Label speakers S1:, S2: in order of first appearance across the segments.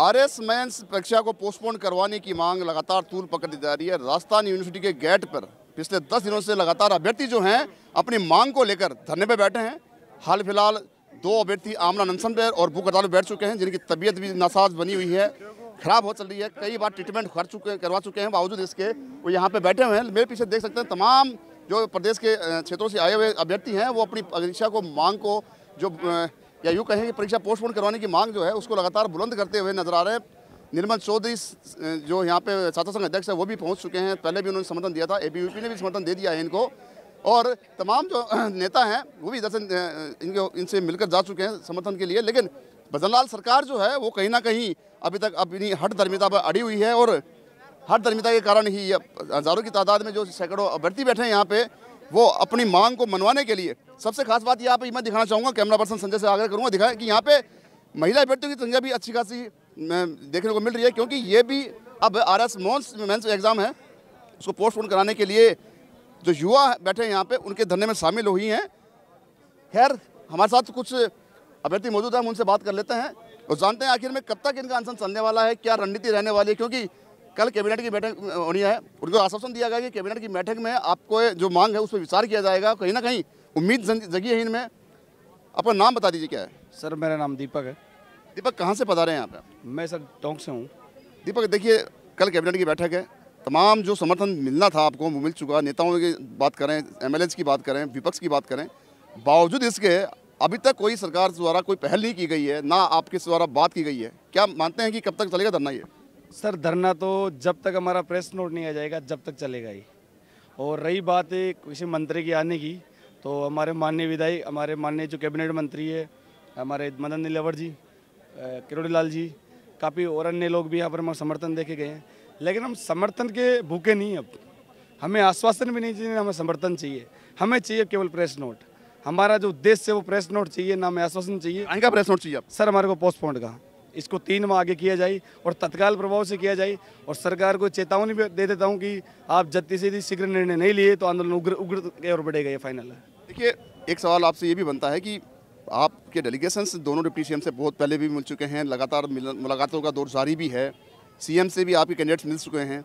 S1: R S mains परीक्षा को postpone करवाने की मांग लगातार तूल पकड़ी जा रही है राजस्थान यूनिवर्सिटी के गेट पर पिछले दस दिनों से लगातार अभ्यर्थी जो हैं अपनी मांग को लेकर धरने पर बैठे हैं हाल फिलहाल दो अभ्यर्थी आमला नंसन पर और भूख अदालत बैठ चुके हैं जिनकी तबीयत भी नासाज बनी हुई है खराब हो चल रही है कई बार ट्रीटमेंट कर चुके करवा चुके हैं बावजूद इसके वो यहाँ पे बैठे हुए हैं मेरे पीछे देख सकते हैं तमाम जो प्रदेश के क्षेत्रों से आए हुए अभ्यर्थी हैं वो अपनी परीक्षा को मांग को जो या यूँ कहें कि परीक्षा पोस्टपोन करवाने की मांग जो है उसको लगातार बुलंद करते हुए नजर आ रहे हैं निर्मल चौधरी जो यहाँ पे छात्र संघ अध्यक्ष है वो भी पहुँच चुके हैं पहले भी उन्होंने समर्थन दिया था ए ने भी समर्थन दे दिया है इनको और तमाम जो नेता हैं वो भी इधर से इनको इनसे मिलकर जा चुके हैं समर्थन के लिए लेकिन भजनलाल सरकार जो है वो कहीं ना कहीं अभी तक अपनी हट धर्मिता पर अड़ी हुई है और हट धर्मिता के कारण ही हज़ारों की तादाद में जो सैकड़ों अभ्यर्थी बैठे हैं यहाँ पे वो अपनी मांग को मनवाने के लिए सबसे खास बात यहाँ पे मैं दिखाना चाहूँगा कैमरा पर्सन संजय से आग्रह करूँगा दिखाएं कि यहाँ पे महिला अभ्यर्थियों की संख्या भी अच्छी खासी देखने को मिल रही है क्योंकि ये भी अब R S mains mains exam है उसको पोस्टपोन कराने के लिए जो युवा बैठे हैं यहाँ पे उनके धरने में शामिल हुई हैं खैर हमारे साथ कुछ अभ्यर्थी मौजूद हैं हम उनसे बात कर लेते हैं और जानते हैं आखिर में कब तक इनका आंसर चलने वाला है क्या रणनीति रहने वाली है क्योंकि कल कैबिनेट की बैठक होनी है उनको आश्वासन दिया गया कि कैबिनेट की बैठक में आपको जो मांग है उस पर विचार किया जाएगा कहीं ना कहीं उम्मीद जगी है इनमें आपका नाम बता दीजिए क्या है सर मेरा नाम दीपक है दीपक कहाँ से रहे हैं आप मैं सर टोंक से हूँ दीपक देखिए कल कैबिनेट की बैठक है तमाम जो समर्थन मिलना था आपको वो मिल चुका नेताओं की बात करें एम की बात करें विपक्ष की बात करें बावजूद इसके अभी तक कोई सरकार द्वारा कोई पहल नहीं की गई है ना आपके द्वारा बात की गई है क्या मानते हैं कि कब तक चलेगा धरना ये सर धरना तो जब तक हमारा प्रेस नोट नहीं आ जाएगा जब तक चलेगा ही और रही बात है किसी मंत्री की आने की तो हमारे माननीय विधायक हमारे माननीय जो कैबिनेट मंत्री है हमारे मदन नीलावर जी किरोड़ी लाल जी काफ़ी और अन्य लोग भी यहाँ पर हमारे समर्थन देखे गए हैं लेकिन हम समर्थन के भूखे नहीं अब हमें आश्वासन भी नहीं चाहिए हमें समर्थन चाहिए हमें चाहिए केवल प्रेस नोट हमारा जो उद्देश्य है वो प्रेस नोट चाहिए ना हमें आश्वासन चाहिए का प्रेस नोट चाहिए आप सर हमारे को पोस्टपोन का इसको तीन माह आगे किया जाए और तत्काल प्रभाव से किया जाए और सरकार को चेतावनी भी दे देता हूँ कि आप जल्दी से शीघ्र निर्णय नहीं लिए तो आंदोलन उग्र उग्र और बढ़ेगा ये फाइनल है देखिए एक सवाल आपसे ये भी बनता है कि आपके डेलीगेशन दोनों डिप्टी सीएम से बहुत पहले भी मिल चुके हैं लगातार मुलाकातों का दौर जारी भी है सीएम से भी आपके कैंडिडेट्स मिल चुके हैं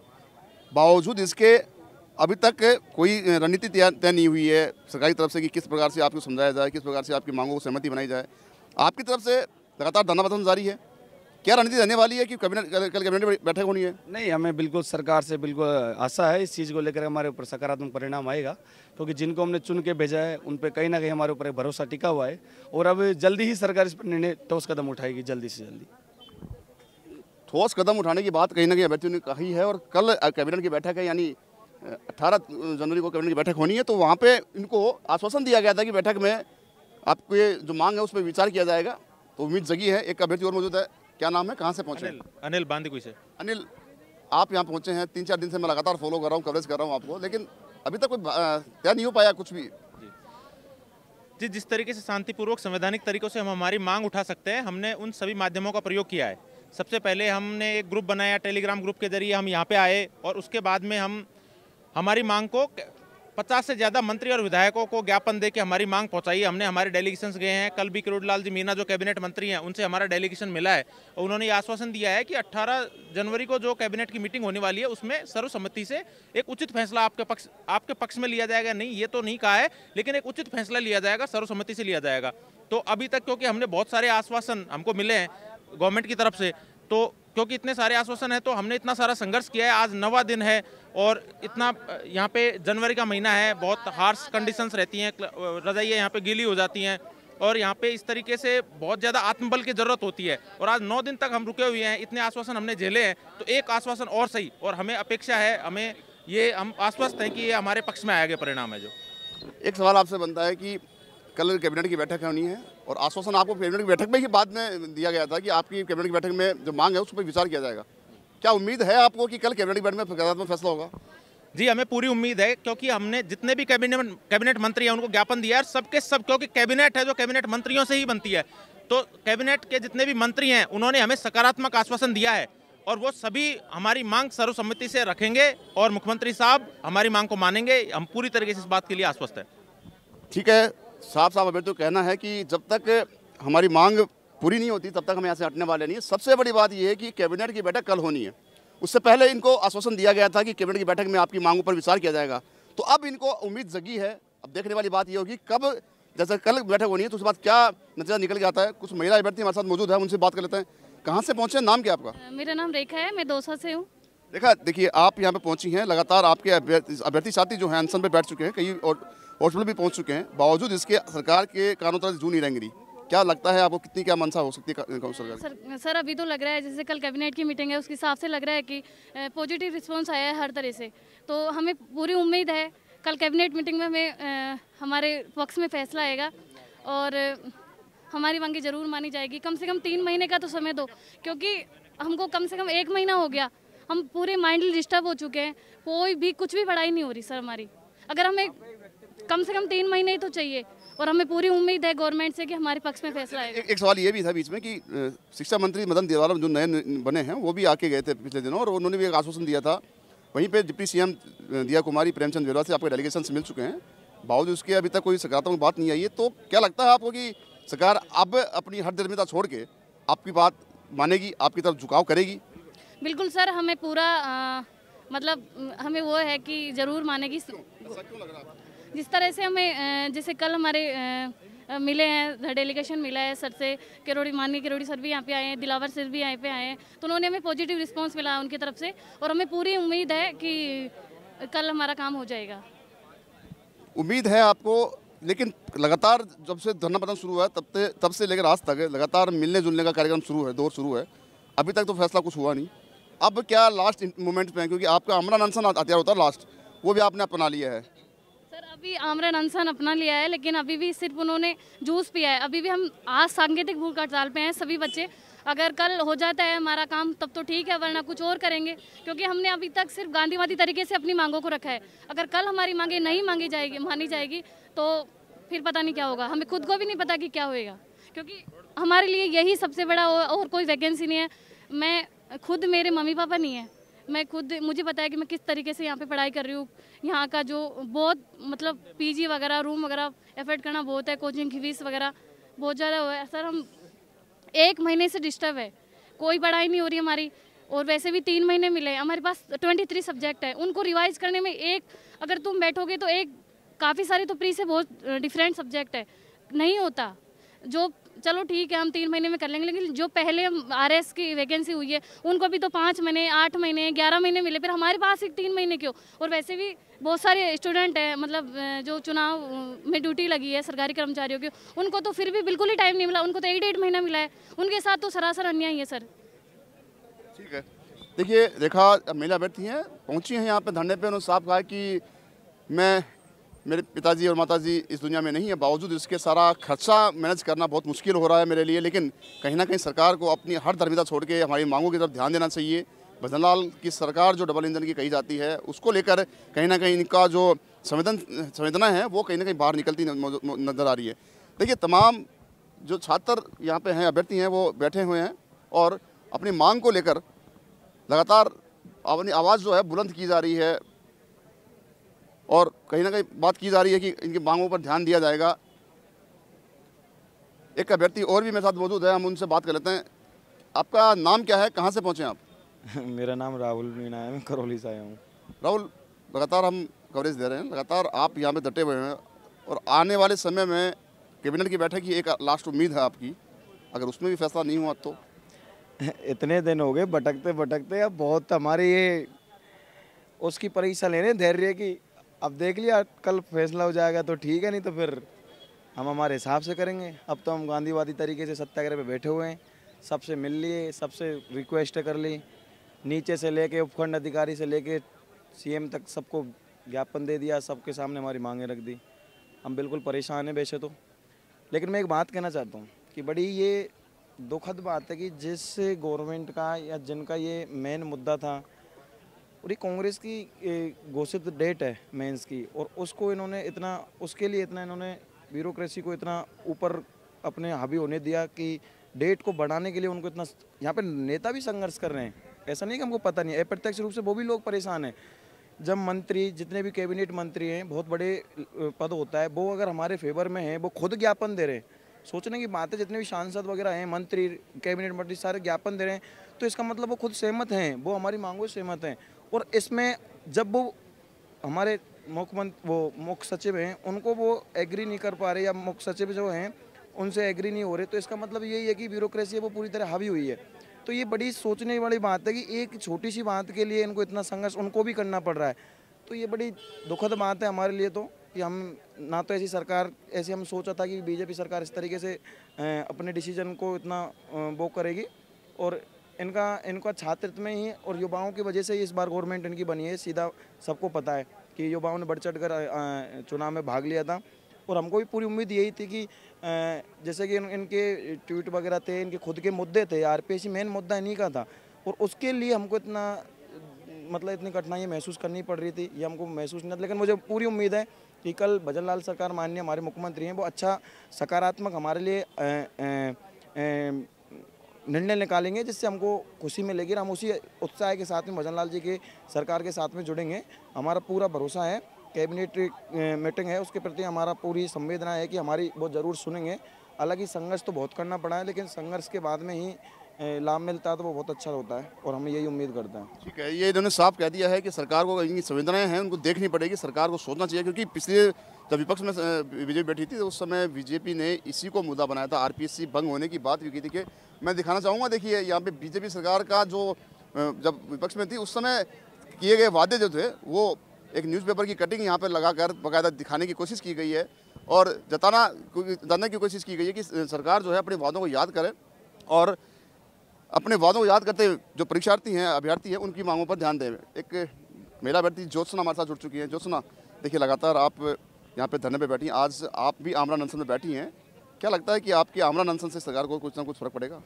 S1: बावजूद इसके अभी तक कोई रणनीति तय नहीं हुई है सरकार की तरफ से कि किस प्रकार से आपको समझाया जाए किस प्रकार से आपकी मांगों को सहमति बनाई जाए आपकी तरफ से लगातार धनावधन जारी है क्या रणनीति रहने वाली है कि कैबिनेट कल कैबिनेट बैठक होनी है नहीं हमें बिल्कुल सरकार से बिल्कुल आशा है इस चीज़ को लेकर हमारे ऊपर सकारात्मक परिणाम आएगा क्योंकि जिनको हमने चुन के भेजा है उन पर कहीं ना कहीं हमारे ऊपर भरोसा टिका हुआ है और अब जल्दी ही सरकार इस पर निर्णय ठोस कदम उठाएगी जल्दी से जल्दी ठोस कदम उठाने की बात कहीं ना कहीं अभ्यर्थियों ने कही है और कल कैबिनेट की बैठक है यानी 18 जनवरी को कैबिनेट की बैठक होनी है तो वहाँ पे इनको आश्वासन दिया गया था कि बैठक में आपके जो मांग है उस पर विचार किया जाएगा तो उम्मीद जगी है एक अभ्यर्थी और मौजूद है क्या नाम है कहाँ से पहुँचे अनिल,
S2: अनिल बांदीकुई से
S1: अनिल आप यहाँ पहुँचे हैं तीन चार दिन से मैं लगातार फॉलो कर रहा हूँ कवरेज कर रहा हूँ आपको लेकिन अभी तक कोई तय नहीं हो पाया कुछ भी
S2: जी जिस तरीके से शांतिपूर्वक संवैधानिक तरीकों से हम हमारी मांग उठा सकते हैं हमने उन सभी माध्यमों का प्रयोग किया है सबसे पहले हमने एक ग्रुप बनाया टेलीग्राम ग्रुप के जरिए हम यहाँ पे आए और उसके बाद में हम हमारी मांग को पचास से ज़्यादा मंत्री और विधायकों को ज्ञापन दे के हमारी मांग पहुंचाई है हमने हमारे डेलीगेशन गए हैं कल भी किरोड़लाल जी मीना जो कैबिनेट मंत्री हैं उनसे हमारा डेलीगेशन मिला है और उन्होंने आश्वासन दिया है कि 18 जनवरी को जो कैबिनेट की मीटिंग होने वाली है उसमें सर्वसम्मति से एक उचित फैसला आपके पक्ष आपके पक्ष में लिया जाएगा नहीं ये तो नहीं कहा है लेकिन एक उचित फैसला लिया जाएगा सर्वसम्मति से लिया जाएगा तो अभी तक क्योंकि हमने बहुत सारे आश्वासन हमको मिले हैं गवर्नमेंट की तरफ से तो क्योंकि इतने सारे आश्वासन है तो हमने इतना सारा संघर्ष किया है आज नवा दिन है और इतना यहाँ पे जनवरी का महीना है बहुत हार्श कंडीशंस रहती हैं रजाइयाँ यहाँ पे गीली हो जाती हैं और यहाँ पे इस तरीके से बहुत ज़्यादा आत्मबल की ज़रूरत होती है और आज नौ दिन तक हम रुके हुए हैं इतने आश्वासन हमने झेले हैं तो एक आश्वासन और सही और हमें अपेक्षा है हमें
S1: ये हम आश्वस्त हैं कि ये हमारे पक्ष में आया गया परिणाम है जो एक सवाल आपसे बनता है कि कल कैबिनेट की बैठक होनी है और आश्वासन आपको कैबिनेट की बैठक में ही बाद में दिया गया था कि आपकी कैबिनेट की बैठक में जो मांग है उस पर विचार किया जाएगा क्या उम्मीद है आपको कि कल कैबिनेट की बैठक में फैसला होगा जी हमें पूरी उम्मीद है क्योंकि हमने जितने भी कैबिनेट कैबिनेट मंत्री हैं उनको ज्ञापन दिया है
S2: सबके सब क्योंकि कैबिनेट है जो कैबिनेट मंत्रियों से ही बनती है तो कैबिनेट के जितने भी मंत्री हैं उन्होंने हमें सकारात्मक आश्वासन दिया है और वो सभी हमारी मांग सर्वसम्मति से रखेंगे
S1: और मुख्यमंत्री साहब हमारी मांग को मानेंगे हम पूरी तरीके से इस बात के लिए आश्वस्त हैं ठीक है साफ साफ अभी तो कहना है कि जब तक हमारी मांग पूरी नहीं होती तब तक हम यहाँ से हटने वाले नहीं सबसे बड़ी बात यह है कि कैबिनेट की बैठक कल होनी है उससे पहले इनको आश्वासन दिया गया था कि कैबिनेट की बैठक में आपकी मांगों पर विचार किया जाएगा तो अब इनको उम्मीद जगी है अब देखने वाली बात ये होगी कब जैसे कल बैठक होनी है तो उसके बाद क्या नतीजा निकल के आता है कुछ महिला अभ्यर्थी हमारे साथ मौजूद है उनसे बात कर लेते हैं कहाँ से पहुँचे नाम क्या आपका
S3: मेरा नाम रेखा है मैं दोसा से हूँ
S1: देखा देखिए आप यहाँ पे पहुँची हैं लगातार आपके अभ्यर्थी साथी जो हैं अनशन पे बैठ चुके हैं कई और हॉस्पिटल भी पहुँच चुके हैं बावजूद इसके सरकार के कानून तरह जू नहीं रहेंगी क्या लगता है आपको कितनी क्या मंशा हो सकती है
S3: सर सर अभी तो लग रहा है जैसे कल कैबिनेट की मीटिंग है उसके हिसाब से लग रहा है कि पॉजिटिव रिस्पॉन्स आया है हर तरह से तो हमें पूरी उम्मीद है कल कैबिनेट मीटिंग में हमें हमारे पक्ष में फैसला आएगा और हमारी मांगे जरूर मानी जाएगी कम से कम तीन महीने का तो समय दो क्योंकि हमको कम से कम एक महीना हो गया हम पूरे माइंडली डिस्टर्ब हो चुके हैं कोई भी कुछ भी पढ़ाई नहीं हो रही सर हमारी अगर हमें कम से कम तीन महीने ही तो चाहिए और हमें पूरी उम्मीद है गवर्नमेंट से कि हमारे पक्ष में फैसला अच्छा, आएगा
S1: एक, एक सवाल ये भी था बीच में कि शिक्षा मंत्री मदन देवालम जो नए बने हैं वो भी आके गए थे पिछले दिनों और उन्होंने भी एक आश्वासन दिया था वहीं पे डिप्टी सीएम दिया कुमारी प्रेमचंद वेलवा से आपके डेलीगेशन मिल चुके हैं बावजूद उसके अभी तक कोई सकारात्मक बात नहीं आई है तो क्या लगता है आपको कि सरकार अब अपनी हर छोड़ के आपकी बात मानेगी आपकी तरफ झुकाव करेगी
S3: बिल्कुल सर हमें पूरा आ, मतलब हमें वो है कि ज़रूर मानेगी जिस तरह से हमें जैसे कल हमारे मिले हैं डेलीगेशन मिला है सर से किरोड़ी माननीय किरोड़ी सर भी यहाँ पे आए हैं दिलावर सर भी यहाँ पे आए हैं तो उन्होंने हमें पॉजिटिव रिस्पांस मिला उनकी तरफ से और हमें पूरी उम्मीद है कि कल हमारा काम हो जाएगा
S1: उम्मीद है आपको लेकिन लगातार जब से धरना प्रदर्शन शुरू हुआ तब से तब से लेकर आज तक लगातार मिलने जुलने का कार्यक्रम शुरू है दौर शुरू है अभी तक तो फैसला कुछ हुआ नहीं अब क्या लास्ट मोमेंट में क्योंकि आपका अमरान अनसन हथियार होता है लास्ट वो भी आपने अपना लिया है सर
S3: अभी आमरान अनसान अपना लिया है लेकिन अभी भी सिर्फ उन्होंने जूस पिया है अभी भी हम आज सांकेतिक भूख हड़ताल पे हैं सभी बच्चे अगर कल हो जाता है हमारा काम तब तो ठीक है वरना कुछ और करेंगे क्योंकि हमने अभी तक सिर्फ गांधीवादी तरीके से अपनी मांगों को रखा है अगर कल हमारी मांगे नहीं मांगी जाएगी मानी जाएगी तो फिर पता नहीं क्या होगा हमें खुद को भी नहीं पता कि क्या होएगा क्योंकि हमारे लिए यही सबसे बड़ा और कोई वैकेंसी नहीं है मैं खुद मेरे मम्मी पापा नहीं है मैं खुद मुझे पता है कि मैं किस तरीके से यहाँ पे पढ़ाई कर रही हूँ यहाँ का जो बहुत मतलब पीजी वगैरह रूम वगैरह एफर्ट करना बहुत है कोचिंग की फीस वगैरह बहुत ज़्यादा हुआ है सर हम एक महीने से डिस्टर्ब है कोई पढ़ाई नहीं हो रही हमारी और वैसे भी तीन महीने मिले हमारे पास ट्वेंटी थ्री सब्जेक्ट है उनको रिवाइज करने में एक अगर तुम बैठोगे तो एक काफ़ी सारे तो प्री से बहुत डिफरेंट सब्जेक्ट है नहीं होता जो चलो ठीक है हम तीन महीने में कर लेंगे लेकिन जो पहले आर एस की वैकेंसी हुई है उनको भी तो पाँच महीने आठ महीने ग्यारह महीने मिले फिर हमारे पास एक तीन महीने क्यों और वैसे भी बहुत सारे स्टूडेंट हैं मतलब जो चुनाव में ड्यूटी लगी है सरकारी कर्मचारियों की उनको तो फिर भी बिल्कुल ही टाइम नहीं मिला उनको तो एक डेढ़ महीना मिला है उनके साथ तो सरासर अन्याय है सर
S1: ठीक है देखिए देखा मेला बैठती हैं पहुंची हैं यहाँ पर धरने पर उन्होंने साफ कहा कि मैं मेरे पिताजी और माताजी इस दुनिया में नहीं है बावजूद इसके सारा खर्चा मैनेज करना बहुत मुश्किल हो रहा है मेरे लिए लेकिन कहीं ना कहीं सरकार को अपनी हर धर्मिता छोड़ के हमारी मांगों की तरफ ध्यान देना चाहिए भजन की सरकार जो डबल इंजन की कही जाती है उसको लेकर कहीं ना कहीं इनका जो संवेदन संवेदना है वो कहीं ना कहीं बाहर निकलती नज़र आ रही है देखिए तमाम जो छात्र यहाँ पर हैं अभ्यर्थी हैं वो बैठे हुए हैं और अपनी मांग को लेकर लगातार अपनी आवाज़ जो है बुलंद की जा रही है और कहीं ना कहीं बात की जा रही है कि इनकी मांगों पर ध्यान दिया जाएगा एक अभ्यर्थी और भी मेरे साथ मौजूद है हम उनसे बात कर लेते हैं आपका नाम क्या है कहाँ से पहुँचे आप
S4: मेरा नाम राहुल मीणा है मैं करौली से आया हूँ
S1: राहुल लगातार हम कवरेज दे रहे हैं लगातार आप यहाँ पे डटे हुए हैं और आने वाले समय में कैबिनेट की बैठक की एक लास्ट उम्मीद है आपकी अगर उसमें भी फैसला नहीं हुआ तो
S4: इतने दिन हो गए भटकते भटकते अब बहुत हमारे ये उसकी परीक्षा ले रहे हैं धैर्य की अब देख लिया कल फैसला हो जाएगा तो ठीक है नहीं तो फिर हम हमारे हिसाब से करेंगे अब तो हम गांधीवादी तरीके से सत्याग्रह पे बैठे हुए हैं सबसे मिल लिए सबसे रिक्वेस्ट कर ली नीचे से लेके उपखंड अधिकारी से लेके सीएम तक सबको ज्ञापन दे दिया सबके सामने हमारी मांगें रख दी हम बिल्कुल परेशान हैं वैसे तो लेकिन मैं एक बात कहना चाहता हूँ कि बड़ी ये दुखद बात है कि जिस गवर्नमेंट का या जिनका ये मेन मुद्दा था और ये कांग्रेस की घोषित डेट है मेंस की और उसको इन्होंने इतना उसके लिए इतना इन्होंने ब्यूरोक्रेसी को इतना ऊपर अपने हावी होने दिया कि डेट को बढ़ाने के लिए उनको इतना यहाँ पर नेता भी संघर्ष कर रहे हैं ऐसा नहीं कि हमको पता नहीं है अप्रत्यक्ष रूप से वो भी लोग परेशान हैं जब मंत्री जितने भी कैबिनेट मंत्री हैं बहुत बड़े पद होता है वो अगर हमारे फेवर में हैं वो खुद ज्ञापन दे रहे हैं सोचने की बात है जितने भी सांसद वगैरह हैं मंत्री कैबिनेट मंत्री सारे ज्ञापन दे रहे हैं तो इसका मतलब वो खुद सहमत हैं वो हमारी मांगों से सहमत हैं और इसमें जब वो हमारे मुख्यमंत्री वो मुख्य सचिव हैं उनको वो एग्री नहीं कर पा रहे या मुख्य सचिव जो हैं उनसे एग्री नहीं हो रहे तो इसका मतलब यही है कि ब्यूरोक्रेसी वो पूरी तरह हावी हुई है तो ये बड़ी सोचने वाली बात है कि एक छोटी सी बात के लिए इनको इतना संघर्ष उनको भी करना पड़ रहा है तो ये बड़ी दुखद बात है हमारे लिए तो कि हम ना तो ऐसी सरकार ऐसे हम सोचा था कि बीजेपी सरकार इस तरीके से अपने डिसीजन को इतना वो करेगी और इनका इनका छात्रत्व में ही और युवाओं की वजह से इस बार गवर्नमेंट इनकी बनी है सीधा सबको पता है कि युवाओं ने बढ़ चढ़ कर चुनाव में भाग लिया था और हमको भी पूरी उम्मीद यही थी कि जैसे कि इन, इनके ट्वीट वगैरह थे इनके खुद के मुद्दे थे आर पी मेन मुद्दा इन्हीं का था और उसके लिए हमको इतना मतलब इतनी कठिनाइयाँ महसूस करनी पड़ रही थी ये हमको महसूस नहीं था लेकिन मुझे पूरी उम्मीद है कि कल भजन लाल सरकार माननीय हमारे मुख्यमंत्री हैं वो अच्छा सकारात्मक हमारे लिए निर्णय निकालेंगे जिससे हमको खुशी मिलेगी हम उसी उत्साह के साथ में भजन जी के सरकार के साथ में जुड़ेंगे हमारा पूरा भरोसा है कैबिनेट मीटिंग है उसके प्रति हमारा पूरी संवेदना है कि हमारी बहुत ज़रूर सुनेंगे हालांकि संघर्ष तो बहुत करना पड़ा है लेकिन संघर्ष के बाद में ही लाभ मिलता है तो वो बहुत अच्छा होता है और हम यही उम्मीद करते हैं
S1: ठीक है ये इन्होंने साफ कह दिया है कि सरकार को इनकी संवेदनाएं हैं उनको देखनी पड़ेगी सरकार को सोचना चाहिए क्योंकि पिछले जब विपक्ष में बीजेपी बैठी थी तो उस समय बीजेपी ने इसी को मुद्दा बनाया था आर भंग होने की बात भी की थी कि मैं दिखाना चाहूँगा देखिए यहाँ पर बीजेपी सरकार का जो जब विपक्ष में थी उस समय किए गए वादे जो थे वो एक न्यूज़पेपर की कटिंग यहाँ पर लगाकर बाकायदा दिखाने की कोशिश की गई है और जताना जताने की कोशिश की गई है कि सरकार जो है अपने वादों को याद करे और अपने वादों को याद करते जो परीक्षार्थी हैं अभ्यर्थी हैं उनकी मांगों पर ध्यान दें एक मेरा अभ्यर्थी ज्योत्सना हमारे साथ जुड़ चुकी हैं ज्योत्सना देखिए लगातार आप यहाँ पे धरने पे बैठी हैं आज आप भी आमरा नंसन में बैठी हैं क्या लगता है कि आपकी आमरा नंसन से सरकार को कुछ ना कुछ फर्क पड़ेगा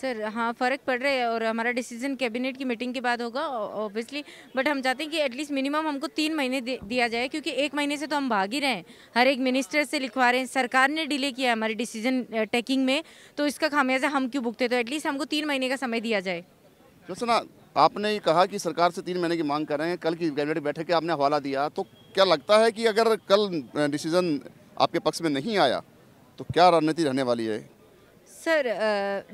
S3: सर हाँ फ़र्क पड़ रहा है और हमारा डिसीजन कैबिनेट की मीटिंग के बाद होगा ऑब्वियसली बट हम चाहते हैं कि एटलीस्ट मिनिमम हमको तीन महीने दिया जाए क्योंकि एक महीने से तो हम भाग ही रहे हैं हर एक मिनिस्टर से लिखवा रहे हैं सरकार ने डिले किया है हमारे डिसीजन टेकिंग में तो इसका खामियाजा हम क्यों भुगते तो एटलीस्ट हमको तीन महीने का समय दिया जाए सुना
S1: आपने कहा कि सरकार से तीन महीने की मांग कर रहे हैं कल की कैबिनेट बैठक के आपने हवाला दिया तो क्या लगता है कि अगर कल डिसीजन आपके पक्ष में नहीं आया तो क्या रणनीति रहने वाली है
S3: सर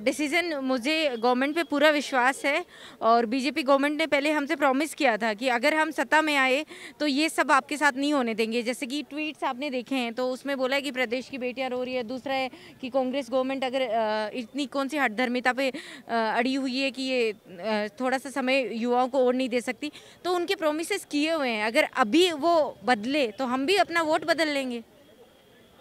S3: डिसीज़न मुझे गवर्नमेंट पे पूरा विश्वास है और बीजेपी गवर्नमेंट ने पहले हमसे प्रॉमिस किया था कि अगर हम सत्ता में आए तो ये सब आपके साथ नहीं होने देंगे जैसे कि ट्वीट्स आपने देखे हैं तो उसमें बोला है कि प्रदेश की बेटियां रो रही है दूसरा है कि कांग्रेस गवर्नमेंट अगर इतनी कौन सी हटधर्मिता पर अड़ी हुई है कि ये थोड़ा सा समय युवाओं को और नहीं दे सकती तो उनके प्रोमिस किए हुए हैं अगर अभी वो बदले तो हम भी अपना वोट बदल लेंगे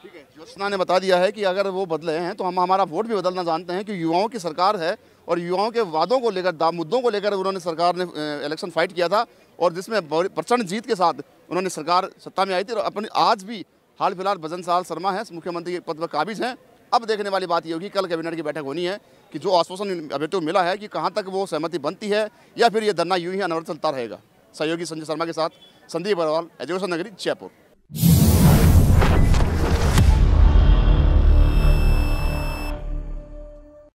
S1: ठीक है ज्योत्सना ने बता दिया है कि अगर वो बदले हैं तो हम हमारा वोट भी बदलना जानते हैं कि युवाओं की सरकार है और युवाओं के वादों को लेकर मुद्दों को लेकर उन्होंने सरकार ने इलेक्शन फाइट किया था और जिसमें प्रचंड जीत के साथ उन्होंने सरकार सत्ता में आई थी और अपनी आज भी हाल फिलहाल भजन साल शर्मा है मुख्यमंत्री के पद पर काबिज हैं अब देखने वाली बात ये होगी कल कैबिनेट की बैठक होनी है कि जो आश्वासन अभी तो मिला है कि कहाँ तक वो सहमति बनती है या फिर ये धरना यूं ही अनवर चलता रहेगा सहयोगी संजय शर्मा के साथ संदीप अग्रवाल एजुकेशन नगरी जयपुर